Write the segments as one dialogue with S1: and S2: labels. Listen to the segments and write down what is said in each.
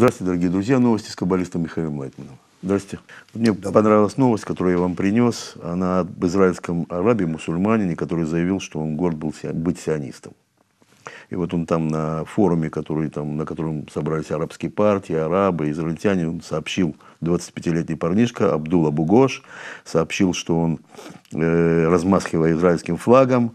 S1: Здравствуйте, дорогие друзья. Новости с каббалистом Михаилом Лайтманом. Здрасте. Мне Добрый. понравилась новость, которую я вам принес. Она об израильском арабе, мусульманине, который заявил, что он горд был быть сионистом. И вот он там на форуме, который, там, на котором собрались арабские партии, арабы, израильтяне, он сообщил, 25-летний парнишка Абдул Абугош, сообщил, что он, э, размахивая израильским флагом,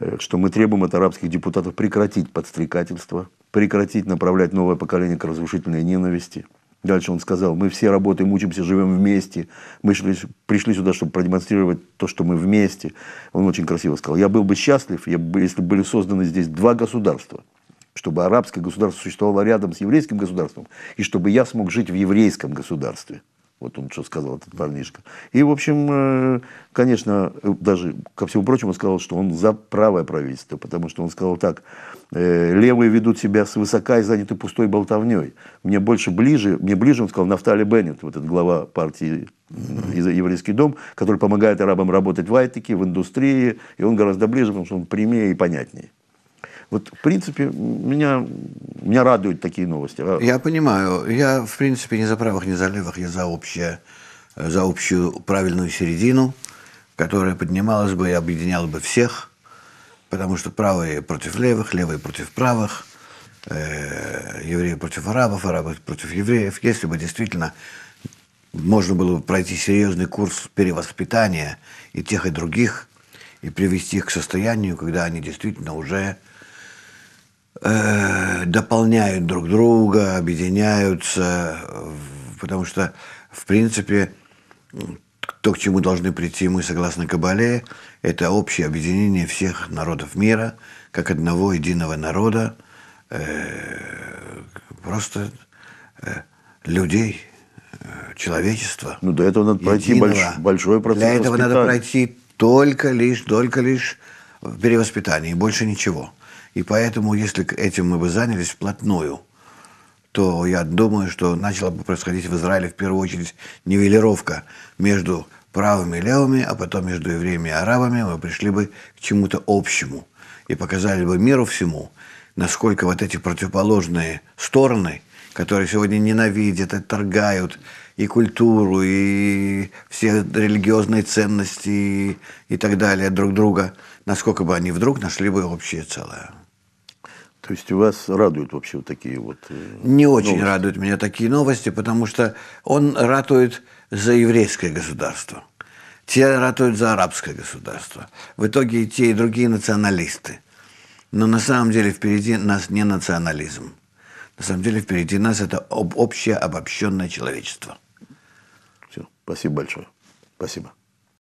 S1: э, что мы требуем от арабских депутатов прекратить подстрекательство прекратить направлять новое поколение к разрушительной ненависти. Дальше он сказал, мы все работаем, учимся, живем вместе. Мы шли, пришли сюда, чтобы продемонстрировать то, что мы вместе. Он очень красиво сказал, я был бы счастлив, если бы были созданы здесь два государства чтобы арабское государство существовало рядом с еврейским государством, и чтобы я смог жить в еврейском государстве. Вот он что сказал, этот парнишка. И, в общем, э, конечно, э, даже, ко всему прочему, сказал, что он за правое правительство, потому что он сказал так, «Э, левые ведут себя свысока и заняты пустой болтовней. Мне больше ближе, мне ближе, он сказал, Нафтали Беннет, вот этот глава партии из Еврейский дом, который помогает арабам работать в Айтике, в индустрии, и он гораздо ближе, потому что он прямее и понятнее. Вот, в принципе, меня меня радуют такие
S2: новости. Э, я понимаю. Я, в принципе, не за правых, не за левых. Я за, общее, э, за общую правильную середину, которая поднималась бы и объединяла бы всех. Потому что правые против левых, левые против правых, э, евреи против арабов, арабы против евреев. Если бы действительно можно было бы пройти серьезный курс перевоспитания и тех, и других, и привести их к состоянию, когда они действительно уже дополняют друг друга, объединяются, потому что, в принципе, то, к чему должны прийти мы, согласно Кабале, это общее объединение всех народов мира, как одного единого народа, э, просто э, людей, э, человечества. Ну, до этого надо пройти единого. больш, большой процесс Для этого надо пройти только лишь, только лишь перевоспитание, и больше ничего. И поэтому, если этим мы бы занялись вплотную, то я думаю, что начала бы происходить в Израиле в первую очередь нивелировка между правыми и левыми, а потом между евреями и арабами мы пришли бы к чему-то общему и показали бы миру всему, насколько вот эти противоположные стороны, которые сегодня ненавидят, отторгают и культуру, и все религиозные ценности и так далее друг друга, насколько бы они вдруг нашли бы общее целое. То есть вас радуют вообще вот такие вот э, Не новости. очень радуют меня такие новости, потому что он ратует за еврейское государство. Те ратуют за арабское государство. В итоге и те, и другие националисты. Но на самом деле впереди нас не национализм. На самом деле впереди нас это об общее обобщенное человечество. Все. Спасибо большое. Спасибо.